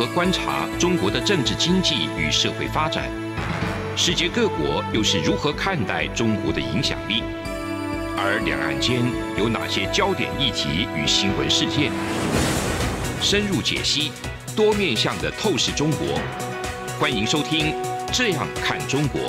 和观察中国的政治、经济与社会发展，世界各国又是如何看待中国的影响力？而两岸间有哪些焦点议题与新闻事件？深入解析多面向的透视中国。欢迎收听《这样看中国》。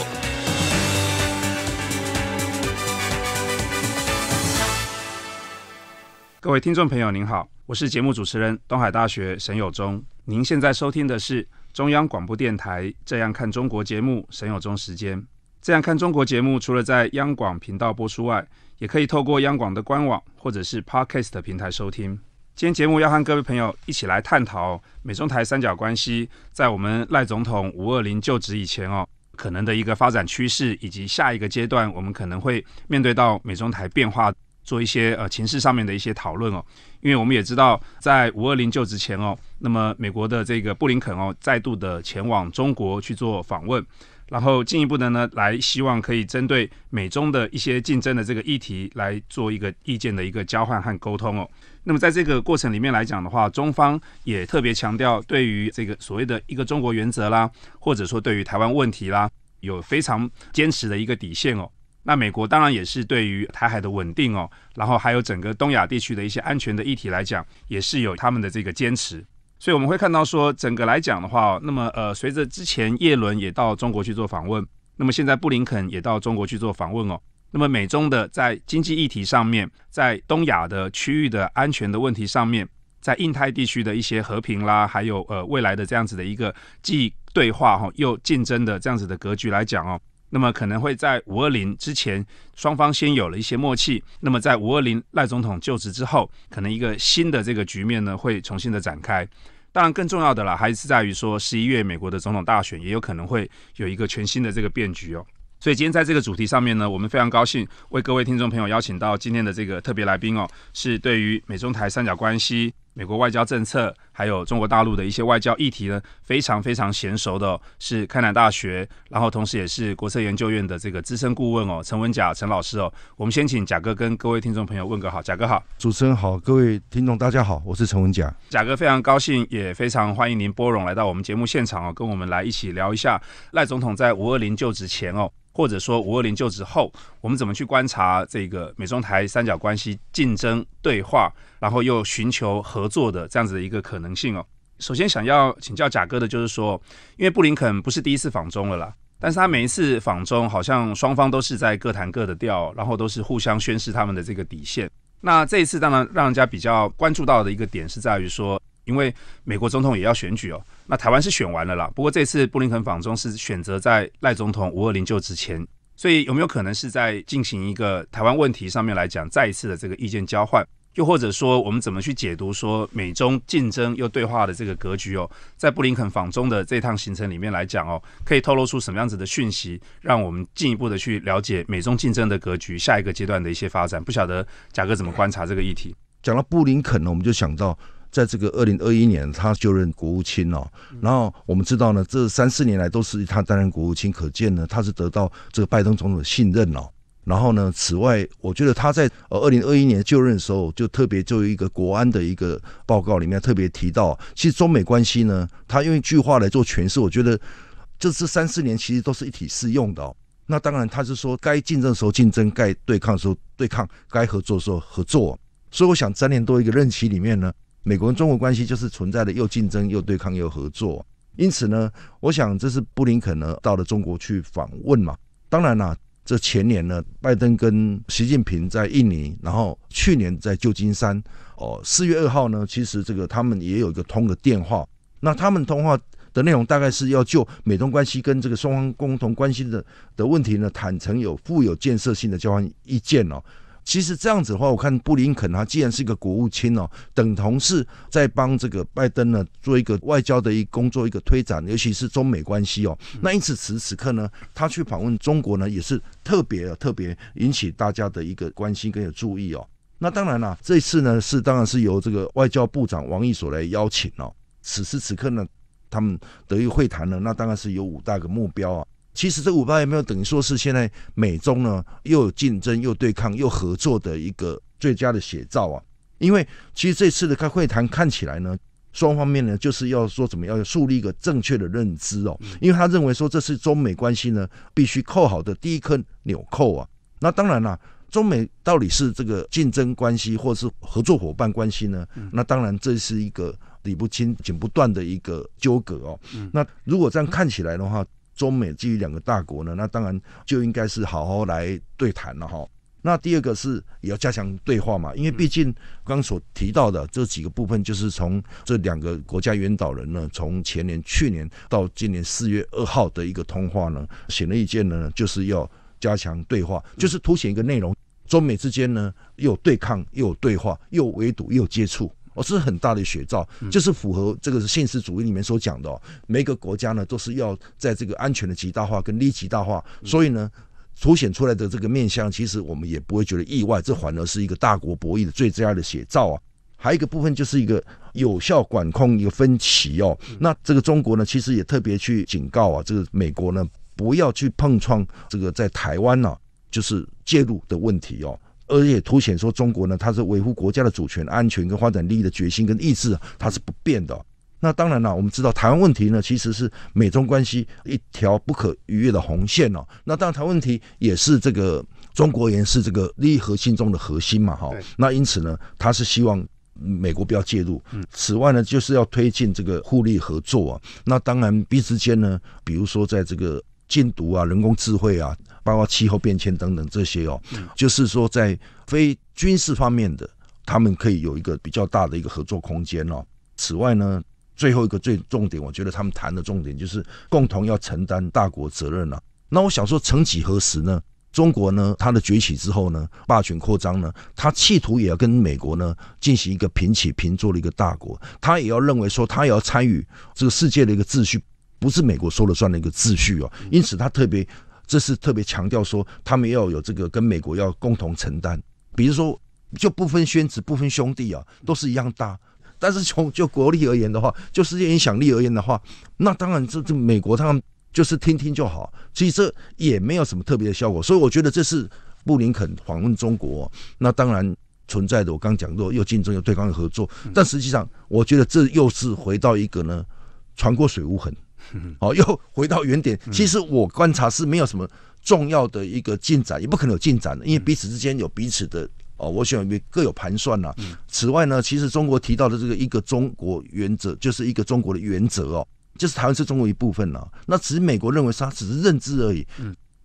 各位听众朋友，您好，我是节目主持人东海大学沈友忠。您现在收听的是中央广播电台《这样看中国》节目，沈有中时间。《这样看中国》节目除了在央广频道播出外，也可以透过央广的官网或者是 Podcast 平台收听。今天节目要和各位朋友一起来探讨美中台三角关系，在我们赖总统五二零就职以前哦，可能的一个发展趋势，以及下一个阶段我们可能会面对到美中台变化，做一些呃情势上面的一些讨论哦。因为我们也知道，在五二零就职前哦，那么美国的这个布林肯哦，再度的前往中国去做访问，然后进一步的呢，来希望可以针对美中的一些竞争的这个议题来做一个意见的一个交换和沟通哦。那么在这个过程里面来讲的话，中方也特别强调，对于这个所谓的一个中国原则啦，或者说对于台湾问题啦，有非常坚持的一个底线哦。那美国当然也是对于台海的稳定哦，然后还有整个东亚地区的一些安全的议题来讲，也是有他们的这个坚持。所以我们会看到说，整个来讲的话，那么呃，随着之前耶伦也到中国去做访问，那么现在布林肯也到中国去做访问哦。那么美中的在经济议题上面，在东亚的区域的安全的问题上面，在印太地区的一些和平啦，还有呃未来的这样子的一个既对话哈又竞争的这样子的格局来讲哦。那么可能会在五二零之前，双方先有了一些默契。那么在五二零赖总统就职之后，可能一个新的这个局面呢会重新的展开。当然，更重要的啦，还是在于说十一月美国的总统大选也有可能会有一个全新的这个变局哦。所以今天在这个主题上面呢，我们非常高兴为各位听众朋友邀请到今天的这个特别来宾哦，是对于美中台三角关系。美国外交政策，还有中国大陆的一些外交议题呢，非常非常娴熟的，是开南大学，然后同时也是国策研究院的这个资深顾问哦，陈文甲陈老师哦，我们先请贾哥跟各位听众朋友问个好，贾哥好，主持人好，各位听众大家好，我是陈文甲，贾哥非常高兴，也非常欢迎您拨冗来到我们节目现场哦，跟我们来一起聊一下赖总统在五二零就职前哦，或者说五二零就职后。我们怎么去观察这个美中台三角关系竞争对话，然后又寻求合作的这样子的一个可能性哦？首先想要请教贾哥的就是说，因为布林肯不是第一次访中了啦，但是他每一次访中好像双方都是在各谈各的调，然后都是互相宣示他们的这个底线。那这一次当然让人家比较关注到的一个点是在于说，因为美国总统也要选举哦，那台湾是选完了啦。不过这次布林肯访中是选择在赖总统五二零就职前。所以有没有可能是在进行一个台湾问题上面来讲，再一次的这个意见交换？又或者说我们怎么去解读说美中竞争又对话的这个格局？哦，在布林肯访中的这趟行程里面来讲哦，可以透露出什么样子的讯息，让我们进一步的去了解美中竞争的格局，下一个阶段的一些发展？不晓得贾哥怎么观察这个议题？讲到布林肯呢，我们就想到。在这个二零二一年，他就任国务卿了。然后我们知道呢，这三四年来都是他担任国务卿，可见呢，他是得到这个拜登总统的信任了。然后呢，此外，我觉得他在二零二一年就任的时候，就特别就一个国安的一个报告里面特别提到，其实中美关系呢，他用一句话来做诠释，我觉得这这三四年其实都是一体适用的。那当然，他是说该竞争的时候竞争，该对抗的时候对抗，该合作的时候合作。所以，我想三年多一个任期里面呢。美国跟中国关系就是存在的，又竞争又对抗又合作。因此呢，我想这是布林肯呢到了中国去访问嘛。当然啦，这前年呢，拜登跟习近平在印尼，然后去年在旧金山。哦，四月二号呢，其实这个他们也有一个通个电话。那他们通话的内容大概是要就美中关系跟这个双方共同关心的的问题呢，坦诚有富有建设性的交换意见哦。其实这样子的话，我看布林肯他既然是一个国务卿哦，等同是在帮这个拜登呢做一个外交的一工作一个推展，尤其是中美关系哦。那因此此此刻呢，他去访问中国呢，也是特别特别引起大家的一个关心跟有注意哦。那当然了，这次呢是当然是由这个外交部长王毅所来邀请哦。此时此刻呢，他们德意会谈呢，那当然是有五大个目标啊。其实这五八有没有等于说是现在美中呢又有竞争又对抗又合作的一个最佳的写照啊？因为其实这次的开会谈看起来呢，双方面呢就是要说怎么要树立一个正确的认知哦，因为他认为说这是中美关系呢必须扣好的第一颗纽扣啊。那当然啦，中美到底是这个竞争关系或是合作伙伴关系呢？那当然这是一个理不清、剪不断的一个纠葛哦。那如果这样看起来的话。中美基于两个大国呢，那当然就应该是好好来对谈了哈。那第二个是也要加强对话嘛，因为毕竟刚所提到的这几个部分，就是从这两个国家元导人呢，从前年、去年到今年四月二号的一个通话呢，显而易见呢，就是要加强对话，就是凸显一个内容：中美之间呢，又有对抗，又有对话，又围堵，又有接触。哦，这是很大的写照，就是符合这个是现实主义里面所讲的哦。每个国家呢，都是要在这个安全的极大化跟利益极大化，所以呢，凸显出来的这个面相，其实我们也不会觉得意外，这反而是一个大国博弈的最佳的写照啊。还有一个部分就是一个有效管控一个分歧哦。那这个中国呢，其实也特别去警告啊，这个美国呢，不要去碰撞这个在台湾呐，就是介入的问题哦。而且凸显说中国呢，它是维护国家的主权、安全跟发展利益的决心跟意志，它是不变的。那当然了，我们知道台湾问题呢，其实是美中关系一条不可逾越的红线哦。那当然，台湾问题也是这个中国人是这个利益核心中的核心嘛，哈。那因此呢，他是希望美国不要介入。此外呢，就是要推进这个互利合作啊。那当然，彼此间呢，比如说在这个禁毒啊、人工智慧啊。包括气候变迁等等这些哦，就是说在非军事方面的，他们可以有一个比较大的一个合作空间哦。此外呢，最后一个最重点，我觉得他们谈的重点就是共同要承担大国责任了。那我想说，曾几何时呢，中国呢，它的崛起之后呢，霸权扩张呢，他企图也要跟美国呢进行一个平起平坐的一个大国，他也要认为说他也要参与这个世界的一个秩序，不是美国说了算的一个秩序哦。因此，他特别。这是特别强调说，他们要有这个跟美国要共同承担，比如说就不分宣子不分兄弟啊，都是一样大。但是从就国力而言的话，就世界影响力而言的话，那当然这这美国他们就是听听就好，其实这也没有什么特别的效果。所以我觉得这是布林肯访问中国，那当然存在的。我刚讲过，又竞争又对抗又合作，但实际上我觉得这又是回到一个呢，船过水无痕。嗯，好，又回到原点。其实我观察是没有什么重要的一个进展，也不可能有进展的，因为彼此之间有彼此的哦，我选边各有盘算呐。此外呢，其实中国提到的这个一个中国原则，就是一个中国的原则哦，就是台湾是中国一部分了。那只是美国认为他只是认知而已。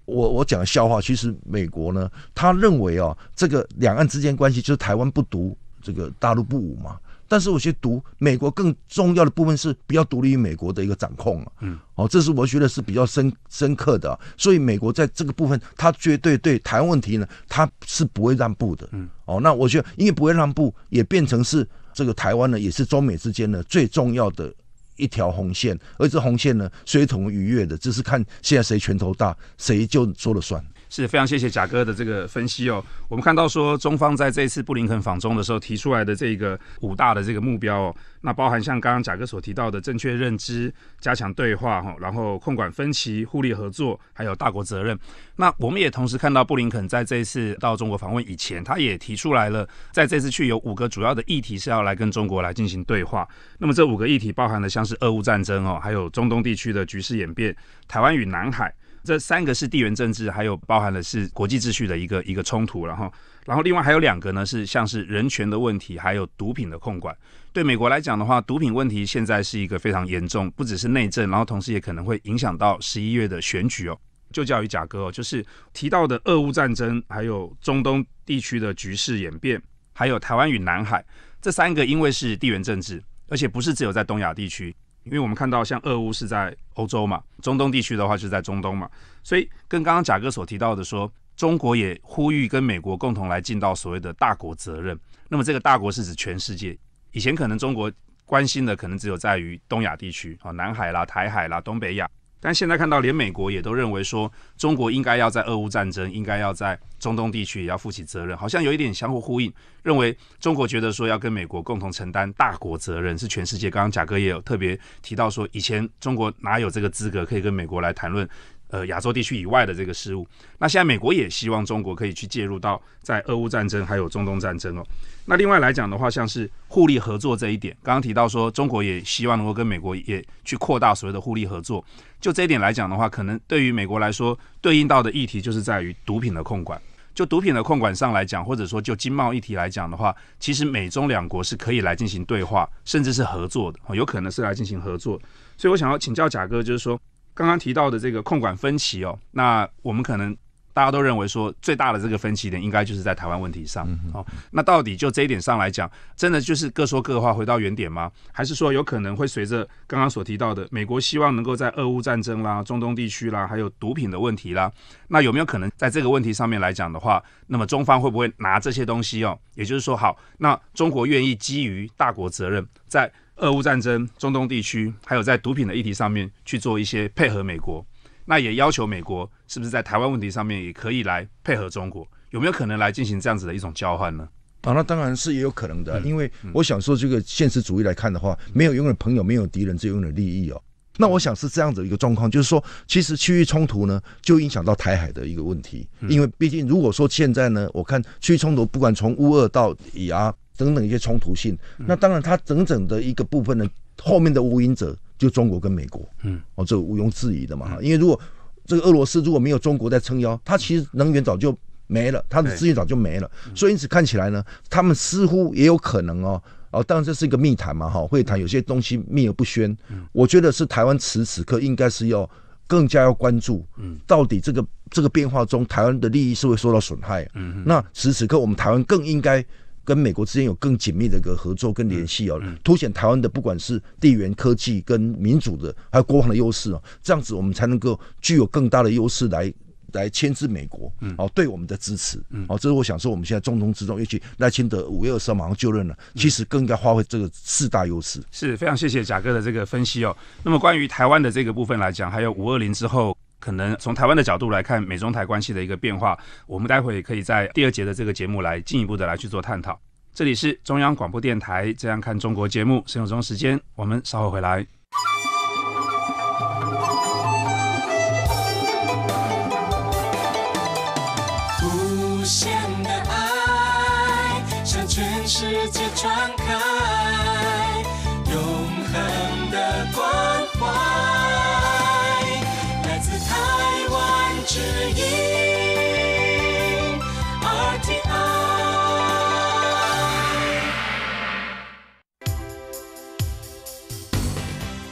我我讲个笑话，其实美国呢，他认为哦，这个两岸之间关系就是台湾不独，这个大陆不武嘛。但是我觉得，独美国更重要的部分是比较独立于美国的一个掌控啊。嗯，哦，这是我觉得是比较深深刻的。所以，美国在这个部分，它绝对对台湾问题呢，它是不会让步的。嗯，哦，那我觉得，因为不会让步，也变成是这个台湾呢，也是中美之间的最重要的一条红线。而这红线呢，水同愉悦的，只是看现在谁拳头大，谁就说了算。是非常谢谢贾哥的这个分析哦。我们看到说，中方在这次布林肯访中的时候提出来的这个五大的这个目标哦，那包含像刚刚贾哥所提到的正确认知、加强对话哈，然后控管分歧、互利合作，还有大国责任。那我们也同时看到，布林肯在这一次到中国访问以前，他也提出来了，在这次去有五个主要的议题是要来跟中国来进行对话。那么这五个议题包含的像是俄乌战争哦，还有中东地区的局势演变、台湾与南海。这三个是地缘政治，还有包含的是国际秩序的一个一个冲突，然后，然后另外还有两个呢，是像是人权的问题，还有毒品的控管。对美国来讲的话，毒品问题现在是一个非常严重，不只是内政，然后同时也可能会影响到十一月的选举哦。就教育贾哥，就是提到的俄乌战争，还有中东地区的局势演变，还有台湾与南海这三个，因为是地缘政治，而且不是只有在东亚地区。因为我们看到，像俄乌是在欧洲嘛，中东地区的话就在中东嘛，所以跟刚刚贾哥所提到的说，中国也呼吁跟美国共同来尽到所谓的大国责任。那么这个大国是指全世界。以前可能中国关心的可能只有在于东亚地区啊，南海啦、台海啦、东北亚。但现在看到，连美国也都认为说，中国应该要在俄乌战争，应该要在中东地区也要负起责任，好像有一点相互呼应，认为中国觉得说要跟美国共同承担大国责任，是全世界。刚刚贾哥也有特别提到说，以前中国哪有这个资格可以跟美国来谈论？呃，亚洲地区以外的这个事务，那现在美国也希望中国可以去介入到在俄乌战争还有中东战争哦。那另外来讲的话，像是互利合作这一点，刚刚提到说中国也希望能够跟美国也去扩大所谓的互利合作。就这一点来讲的话，可能对于美国来说，对应到的议题就是在于毒品的控管。就毒品的控管上来讲，或者说就经贸议题来讲的话，其实美中两国是可以来进行对话，甚至是合作的，有可能是来进行合作。所以我想要请教贾哥，就是说。刚刚提到的这个控管分歧哦，那我们可能大家都认为说最大的这个分歧点应该就是在台湾问题上。好，那到底就这一点上来讲，真的就是各说各话，回到原点吗？还是说有可能会随着刚刚所提到的，美国希望能够在俄乌战争啦、中东地区啦，还有毒品的问题啦，那有没有可能在这个问题上面来讲的话，那么中方会不会拿这些东西哦？也就是说，好，那中国愿意基于大国责任在。俄乌战争、中东地区，还有在毒品的议题上面去做一些配合美国，那也要求美国是不是在台湾问题上面也可以来配合中国？有没有可能来进行这样子的一种交换呢？啊，那当然是也有可能的，因为我想说，这个现实主义来看的话，没有永远朋友，没有敌人，只有永远利益哦。那我想是这样子一个状况，就是说，其实区域冲突呢就影响到台海的一个问题，因为毕竟如果说现在呢，我看区域冲突不管从乌二到伊阿。等等一些冲突性，那当然，它整整的一个部分的后面的无因者就中国跟美国，嗯，哦，这个毋庸置疑的嘛，因为如果这个俄罗斯如果没有中国在撑腰，它其实能源早就没了，它的资源早就没了，所以因此看起来呢，他们似乎也有可能哦，哦，当然这是一个密谈嘛，哈，会谈有些东西秘而不宣，嗯，我觉得是台湾此此刻应该是要更加要关注，嗯，到底这个这个变化中，台湾的利益是会受到损害，嗯，那此此刻我们台湾更应该。跟美国之间有更紧密的一个合作跟联系哦，凸显台湾的不管是地缘、科技、跟民主的，还有国防的优势哦，这样子我们才能够具有更大的优势来来牵制美国，哦对我们的支持，嗯，哦这是我想说我们现在重中之重，尤其赖清德五月二十号马上就任了，其实更该发挥这个四大优势，是非常谢谢贾哥的这个分析哦。那么关于台湾的这个部分来讲，还有五二零之后。可能从台湾的角度来看美中台关系的一个变化，我们待会也可以在第二节的这个节目来进一步的来去做探讨。这里是中央广播电台《这样看中国》节目，十五分钟时间，我们稍后回来。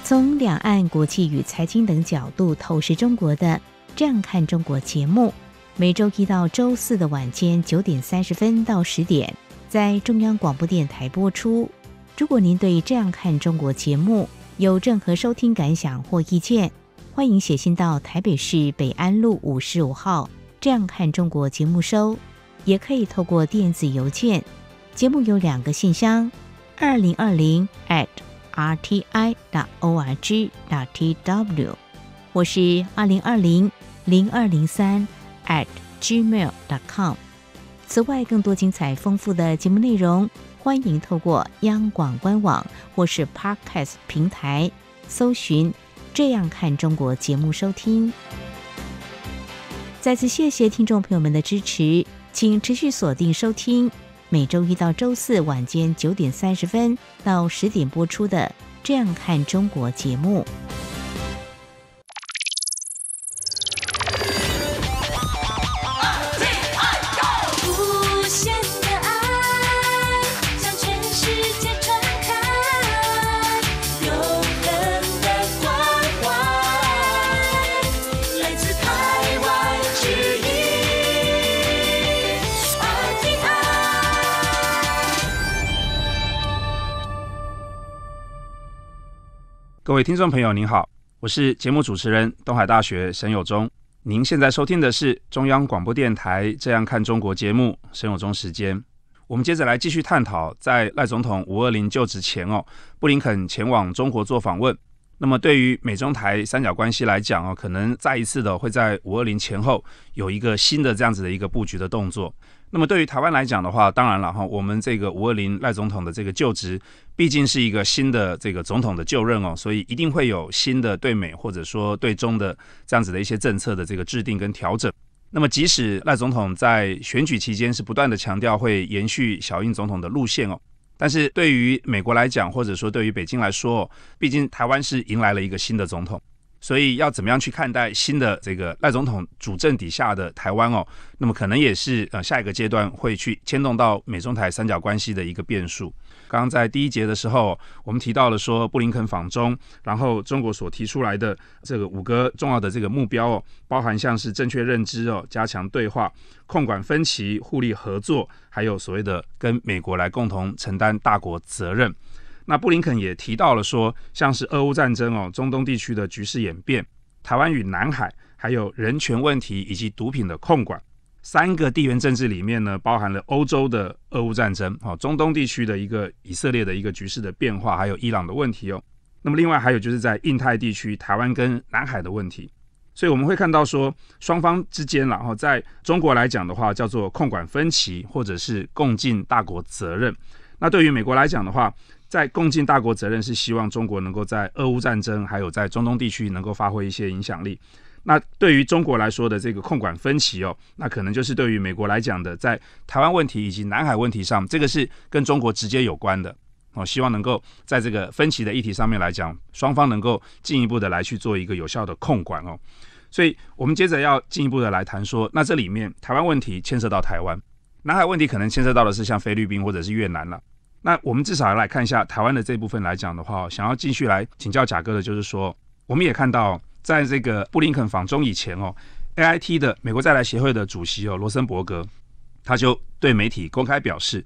从两岸、国际与财经等角度透视中国的《这样看中国》节目，每周一到周四的晚间九点三十分到十点，在中央广播电台播出。如果您对《这样看中国》节目有任何收听感想或意见，欢迎写信到台北市北安路五十五号《这样看中国》节目收，也可以透过电子邮件，节目有两个信箱：二零二零 at。rti. d o r g t tw，我是二零二零零二零三 at gmail. dot com。此外，更多精彩丰富的节目内容，欢迎透过央广官网或是 Podcast 平台搜寻，这样看中国节目收听。再次谢谢听众朋友们的支持，请持续锁定收听。每周一到周四晚间九点三十分到十点播出的《这样看中国》节目。各位听众朋友，您好，我是节目主持人东海大学沈友忠。您现在收听的是中央广播电台《这样看中国》节目，沈友忠时间。我们接着来继续探讨，在赖总统五二零就职前哦，布林肯前往中国做访问。那么，对于美中台三角关系来讲哦，可能再一次的会在五二零前后有一个新的这样子的一个布局的动作。那么对于台湾来讲的话，当然了哈，我们这个五二零赖总统的这个就职，毕竟是一个新的这个总统的就任哦，所以一定会有新的对美或者说对中的这样子的一些政策的这个制定跟调整。那么即使赖总统在选举期间是不断的强调会延续小英总统的路线哦，但是对于美国来讲，或者说对于北京来说毕竟台湾是迎来了一个新的总统。所以要怎么样去看待新的这个赖总统主政底下的台湾哦？那么可能也是呃下一个阶段会去牵动到美中台三角关系的一个变数。刚刚在第一节的时候，我们提到了说布林肯访中，然后中国所提出来的这个五个重要的这个目标哦，包含像是正确认知哦，加强对话，控管分歧，互利合作，还有所谓的跟美国来共同承担大国责任。那布林肯也提到了说，像是俄乌战争哦，中东地区的局势演变，台湾与南海，还有人权问题以及毒品的控管，三个地缘政治里面呢，包含了欧洲的俄乌战争哦，中东地区的一个以色列的一个局势的变化，还有伊朗的问题哦。那么另外还有就是在印太地区，台湾跟南海的问题。所以我们会看到说，双方之间，然后在中国来讲的话，叫做控管分歧，或者是共进大国责任。那对于美国来讲的话，在共进大国责任，是希望中国能够在俄乌战争，还有在中东地区能够发挥一些影响力。那对于中国来说的这个控管分歧哦，那可能就是对于美国来讲的，在台湾问题以及南海问题上，这个是跟中国直接有关的哦。希望能够在这个分歧的议题上面来讲，双方能够进一步的来去做一个有效的控管哦。所以我们接着要进一步的来谈说，那这里面台湾问题牵涉到台湾，南海问题可能牵涉到的是像菲律宾或者是越南了。那我们至少要来看一下台湾的这部分来讲的话，想要继续来请教贾哥的就是说，我们也看到，在这个布林肯访中以前哦，AIT 的美国再来协会的主席哦罗森伯格，他就对媒体公开表示，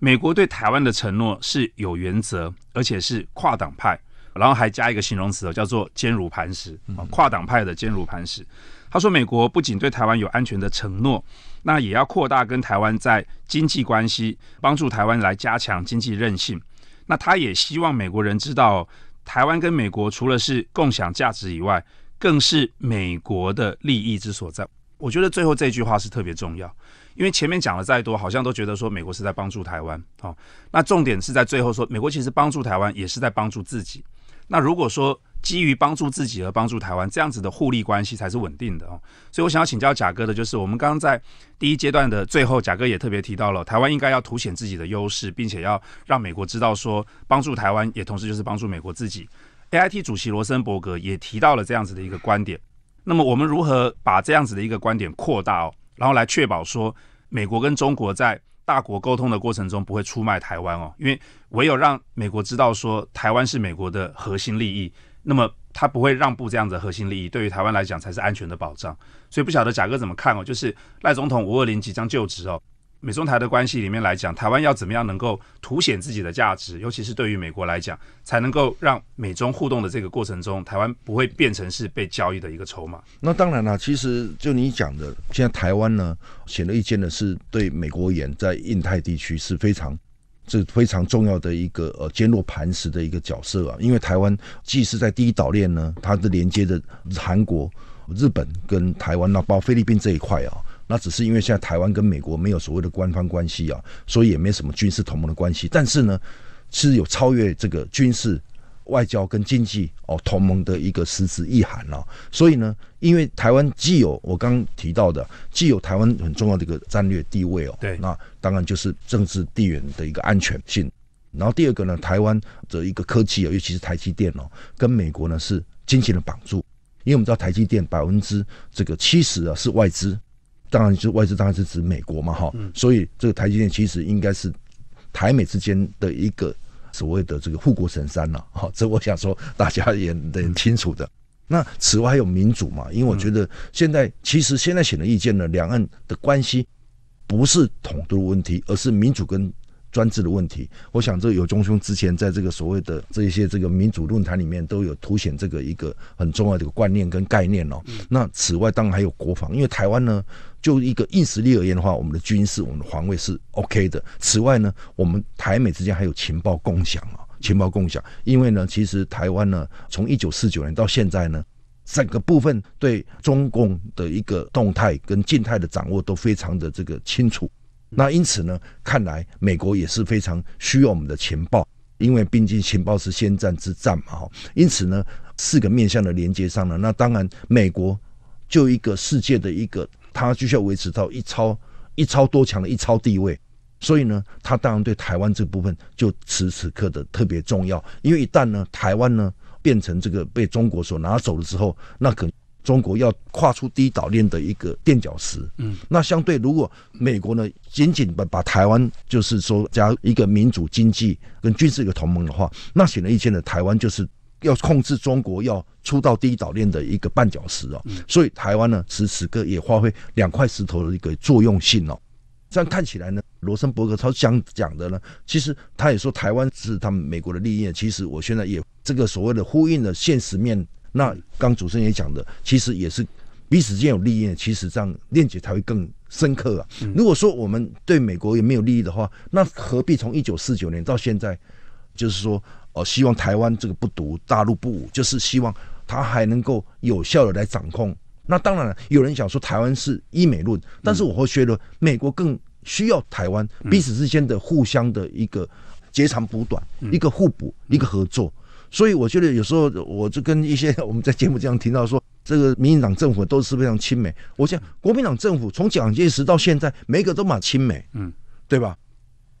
美国对台湾的承诺是有原则，而且是跨党派，然后还加一个形容词哦，叫做坚如磐石啊，跨党派的坚如磐石。他说：“美国不仅对台湾有安全的承诺，那也要扩大跟台湾在经济关系，帮助台湾来加强经济韧性。那他也希望美国人知道，台湾跟美国除了是共享价值以外，更是美国的利益之所在。我觉得最后这句话是特别重要，因为前面讲了再多，好像都觉得说美国是在帮助台湾。哦，那重点是在最后说，美国其实帮助台湾也是在帮助自己。那如果说……”基于帮助自己和帮助台湾这样子的互利关系才是稳定的哦。所以我想要请教贾哥的，就是我们刚刚在第一阶段的最后，贾哥也特别提到了台湾应该要凸显自己的优势，并且要让美国知道说帮助台湾，也同时就是帮助美国自己。A I T 主席罗森伯格也提到了这样子的一个观点。那么我们如何把这样子的一个观点扩大哦，然后来确保说美国跟中国在大国沟通的过程中不会出卖台湾哦？因为唯有让美国知道说台湾是美国的核心利益。那么他不会让步这样子的核心利益，对于台湾来讲才是安全的保障。所以不晓得贾哥怎么看哦？就是赖总统五二零即将就职哦，美中台的关系里面来讲，台湾要怎么样能够凸显自己的价值，尤其是对于美国来讲，才能够让美中互动的这个过程中，台湾不会变成是被交易的一个筹码。那当然了，其实就你讲的，现在台湾呢，显而易见的是对美国而言，在印太地区是非常。这非常重要的一个呃坚若磐石的一个角色啊，因为台湾既是在第一岛链呢，它的连接着韩国、日本跟台湾，那包菲律宾这一块啊，那只是因为现在台湾跟美国没有所谓的官方关系啊，所以也没什么军事同盟的关系，但是呢，是有超越这个军事。外交跟经济哦，同盟的一个实质意涵了。所以呢，因为台湾既有我刚提到的，既有台湾很重要的一个战略地位哦，对，那当然就是政治地缘的一个安全性。然后第二个呢，台湾的一个科技尤其是台积电哦，跟美国呢是紧紧的绑住。因为我们知道台积电百分之这个七十啊是外资，当然就外资当然是指美国嘛哈，所以这个台积电其实应该是台美之间的一个。所谓的这个护国神山呢，哈，这我想说大家也挺清楚的。那此外还有民主嘛，因为我觉得现在其实现在显而易见呢，两岸的关系不是统独问题，而是民主跟。专制的问题，我想这有中兄之前在这个所谓的这一些这个民主论坛里面都有凸显这个一个很重要的一个观念跟概念哦。那此外，当然还有国防，因为台湾呢，就一个硬实力而言的话，我们的军事、我们的防卫是 OK 的。此外呢，我们台美之间还有情报共享啊，情报共享，因为呢，其实台湾呢，从一九四九年到现在呢，整个部分对中共的一个动态跟静态的掌握都非常的这个清楚。那因此呢，看来美国也是非常需要我们的情报，因为毕竟情报是先战之战嘛哈。因此呢，四个面向的连接上了。那当然，美国就一个世界的一个，它就需要维持到一超一超多强的一超地位。所以呢，它当然对台湾这部分就此此刻的特别重要。因为一旦呢，台湾呢变成这个被中国所拿走了之后，那可中国要跨出第一岛链的一个垫脚石，嗯，那相对如果美国呢，仅仅把把台湾就是说加一个民主经济跟军事一个同盟的话，那显而易见的，台湾就是要控制中国要出到第一岛链的一个绊脚石哦，所以台湾呢，此此刻也发挥两块石头的一个作用性哦。这样看起来呢，罗森伯格他想讲的呢，其实他也说台湾是他们美国的利益，其实我现在也这个所谓的呼应的现实面。那刚主持人也讲的，其实也是彼此间有利益，其实这样链接才会更深刻啊。如果说我们对美国也没有利益的话，那何必从一九四九年到现在，就是说，呃，希望台湾这个不独，大陆不武，就是希望他还能够有效的来掌控。那当然了，有人想说台湾是医美论，但是我会觉得美国更需要台湾，彼此之间的互相的一个截长补短，一个互补，一个合作。所以我觉得有时候我就跟一些 我们在节目这样听到说，这个民进党政府都是非常亲美。我想国民党政府从蒋介石到现在，每个都蛮亲美，嗯，对吧？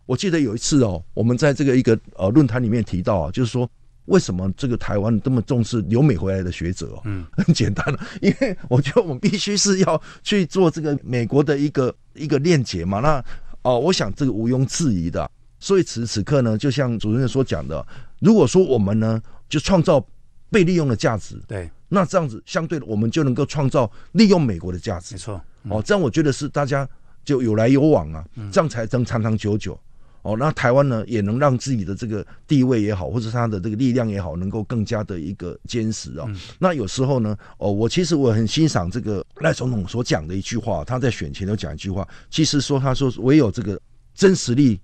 我记得有一次哦，我们在这个一个呃论坛里面提到啊，就是说为什么这个台湾这么重视留美回来的学者？嗯，很简单，因为我觉得我们必须是要去做这个美国的一个一个链接嘛。那哦，我想这个毋庸置疑的。所以此时此刻呢，就像主持人所讲的。如果说我们呢，就创造被利用的价值，对，那这样子相对我们就能够创造利用美国的价值，没错，哦，这样我觉得是大家就有来有往啊，这样才能长长久久，哦，那台湾呢也能让自己的这个地位也好，或者它的这个力量也好，能够更加的一个坚实啊。那有时候呢，哦，我其实我很欣赏这个赖总统所讲的一句话，他在选前都讲一句话，其实说他说唯有这个真实力。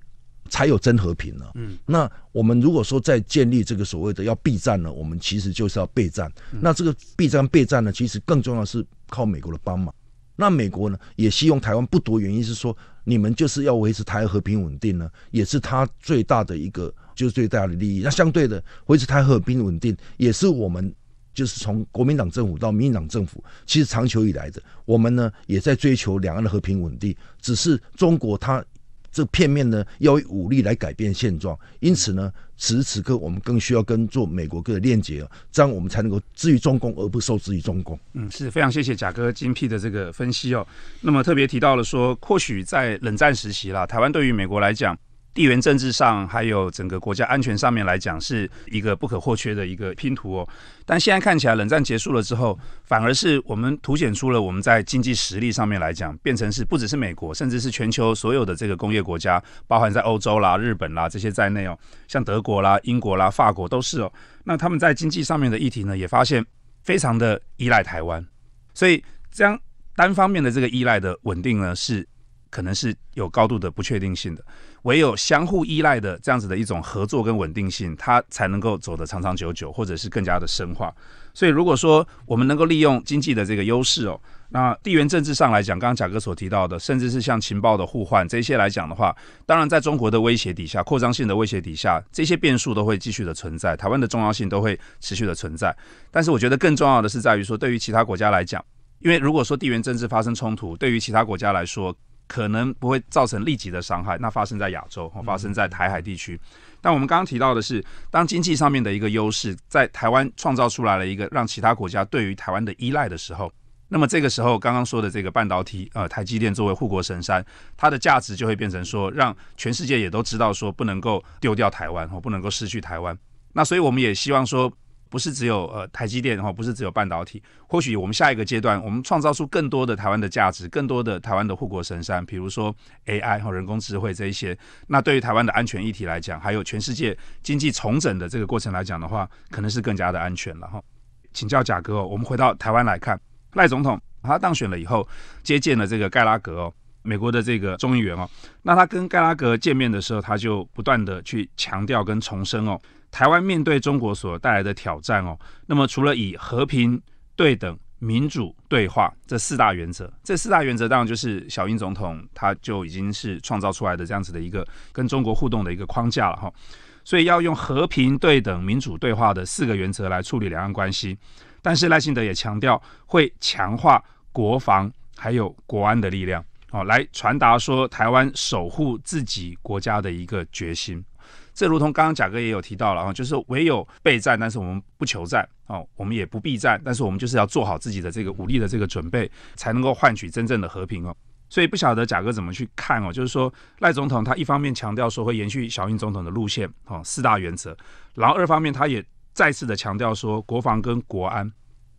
才有真和平呢。嗯，那我们如果说在建立这个所谓的要避战呢，我们其实就是要备战。那这个避战备战呢，其实更重要是靠美国的帮忙。那美国呢，也希望台湾不夺，原因是说你们就是要维持台湾和平稳定呢，也是他最大的一个就是最大的利益。那相对的，维持台湾和平稳定，也是我们就是从国民党政府到民进党政府，其实长久以来的，我们呢也在追求两岸的和平稳定，只是中国他。这片面呢，要以武力来改变现状，因此呢，此时此刻我们更需要跟做美国各的链接啊，这样我们才能够自于中共而不受制于中共。嗯，是非常谢谢贾哥精辟的这个分析哦。那么特别提到了说，或许在冷战时期啦，台湾对于美国来讲。地缘政治上，还有整个国家安全上面来讲，是一个不可或缺的一个拼图哦。但现在看起来，冷战结束了之后，反而是我们凸显出了我们在经济实力上面来讲，变成是不只是美国，甚至是全球所有的这个工业国家，包含在欧洲啦、日本啦这些在内哦，像德国啦、英国啦、法国都是哦。那他们在经济上面的议题呢，也发现非常的依赖台湾，所以这样单方面的这个依赖的稳定呢是。可能是有高度的不确定性的，唯有相互依赖的这样子的一种合作跟稳定性，它才能够走得长长久久，或者是更加的深化。所以，如果说我们能够利用经济的这个优势哦，那地缘政治上来讲，刚刚贾哥所提到的，甚至是像情报的互换这些来讲的话，当然，在中国的威胁底下，扩张性的威胁底下，这些变数都会继续的存在，台湾的重要性都会持续的存在。但是，我觉得更重要的是在于说，对于其他国家来讲，因为如果说地缘政治发生冲突，对于其他国家来说，可能不会造成立即的伤害，那发生在亚洲，或发生在台海地区。但我们刚刚提到的是，当经济上面的一个优势，在台湾创造出来了一个让其他国家对于台湾的依赖的时候，那么这个时候刚刚说的这个半导体，呃，台积电作为护国神山，它的价值就会变成说，让全世界也都知道说，不能够丢掉台湾，或不能够失去台湾。那所以我们也希望说。不是只有呃台积电的不是只有半导体，或许我们下一个阶段，我们创造出更多的台湾的价值，更多的台湾的护国神山，比如说 AI 和人工智能这一些，那对于台湾的安全议题来讲，还有全世界经济重整的这个过程来讲的话，可能是更加的安全了哈。请教贾哥，我们回到台湾来看，赖总统他当选了以后，接见了这个盖拉格哦，美国的这个众议员哦，那他跟盖拉格见面的时候，他就不断的去强调跟重申哦。台湾面对中国所带来的挑战哦，那么除了以和平、对等、民主对话这四大原则，这四大原则当然就是小英总统他就已经是创造出来的这样子的一个跟中国互动的一个框架了哈，所以要用和平、对等、民主对话的四个原则来处理两岸关系。但是赖幸德也强调会强化国防还有国安的力量哦，来传达说台湾守护自己国家的一个决心。这如同刚刚贾哥也有提到了啊，就是唯有备战，但是我们不求战哦，我们也不避战，但是我们就是要做好自己的这个武力的这个准备，才能够换取真正的和平哦。所以不晓得贾哥怎么去看哦，就是说赖总统他一方面强调说会延续小英总统的路线哦，四大原则，然后二方面他也再次的强调说国防跟国安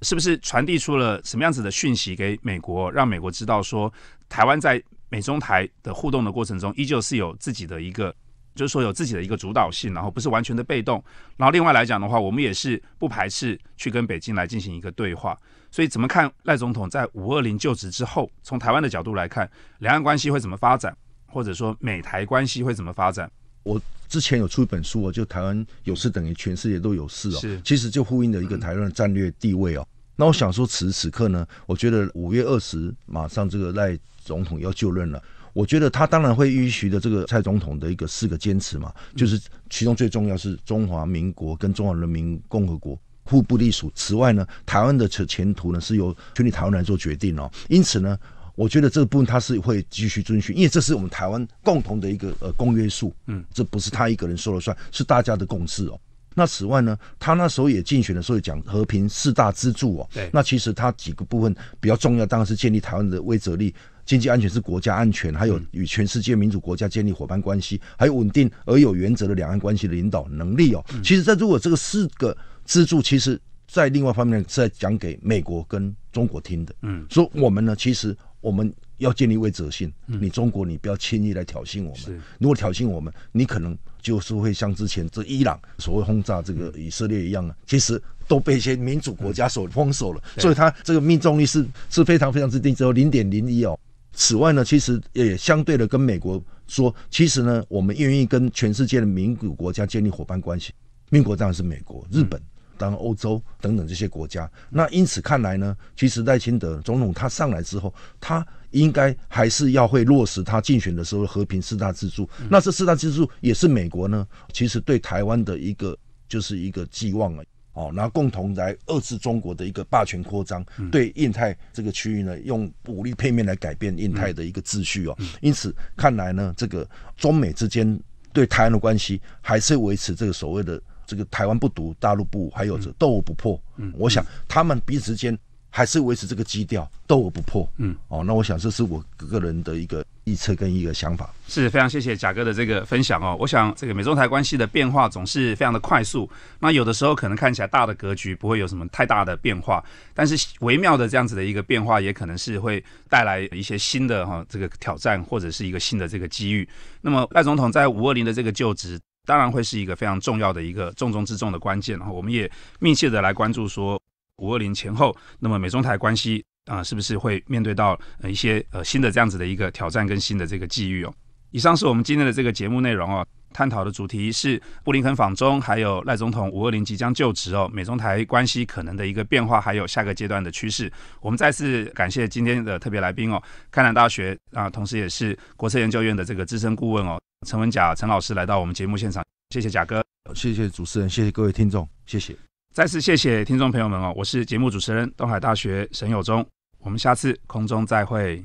是不是传递出了什么样子的讯息给美国，让美国知道说台湾在美中台的互动的过程中，依旧是有自己的一个。就是说有自己的一个主导性，然后不是完全的被动，然后另外来讲的话，我们也是不排斥去跟北京来进行一个对话。所以怎么看赖总统在五二零就职之后，从台湾的角度来看，两岸关系会怎么发展，或者说美台关系会怎么发展？我之前有出一本书啊，就台湾有事等于全世界都有事哦，其实就呼应了一个台湾的战略地位哦。那我想说，此时此刻呢，我觉得五月二十马上这个赖总统要就任了。我觉得他当然会依循的这个蔡总统的一个四个坚持嘛，就是其中最重要是中华民国跟中华人民共和国互不隶属。此外呢，台湾的前前途呢是由全体台湾来做决定哦。因此呢，我觉得这个部分他是会继续遵循，因为这是我们台湾共同的一个呃公约数。嗯，这不是他一个人说了算，是大家的共识哦。那此外呢，他那时候也竞选的时候讲和平四大支柱哦。对。那其实他几个部分比较重要，当然是建立台湾的威慑力。经济安全是国家安全，还有与全世界民主国家建立伙伴关系，还有稳定而有原则的两岸关系的领导能力哦。其实，在如果这个四个支柱，其实，在另外方面是在讲给美国跟中国听的。嗯，说我们呢，其实我们要建立位置性，你中国你不要轻易来挑衅我们。如果挑衅我们，你可能就是会像之前这伊朗所谓轰炸这个以色列一样啊，其实都被一些民主国家所封锁了，所以它这个命中率是是非常非常之低，只有零点零一哦。此外呢，其实也相对的跟美国说，其实呢，我们愿意跟全世界的民主国家建立伙伴关系。民国当然是美国、日本，当然欧洲等等这些国家。那因此看来呢，其实赖清德总统他上来之后，他应该还是要会落实他竞选的时候和平四大支柱。那这四大支柱也是美国呢，其实对台湾的一个就是一个寄望了。哦，然后共同来遏制中国的一个霸权扩张，对印太这个区域呢，用武力片面来改变印太的一个秩序哦。因此看来呢，这个中美之间对台湾的关系还是维持这个所谓的这个台湾不独，大陆不还有着斗不破。嗯，我想他们彼此间。还是维持这个基调，斗而不破。嗯，哦，那我想这是我个人的一个预测跟一个想法。是非常谢谢贾哥的这个分享哦。我想这个美中台关系的变化总是非常的快速。那有的时候可能看起来大的格局不会有什么太大的变化，但是微妙的这样子的一个变化也可能是会带来一些新的哈这个挑战或者是一个新的这个机遇。那么赖总统在五二零的这个就职，当然会是一个非常重要的一个重中之重的关键。然后我们也密切的来关注说。五二零前后，那么美中台关系啊，是不是会面对到呃一些呃新的这样子的一个挑战跟新的这个机遇哦？以上是我们今天的这个节目内容哦，探讨的主题是布林肯访中，还有赖总统五二零即将就职哦，美中台关系可能的一个变化，还有下个阶段的趋势。我们再次感谢今天的特别来宾哦，开南大学啊，同时也是国策研究院的这个资深顾问哦，陈文甲陈老师来到我们节目现场，谢谢贾哥，谢谢主持人，谢谢各位听众，谢谢。再次谢谢听众朋友们哦，我是节目主持人东海大学沈友忠，我们下次空中再会。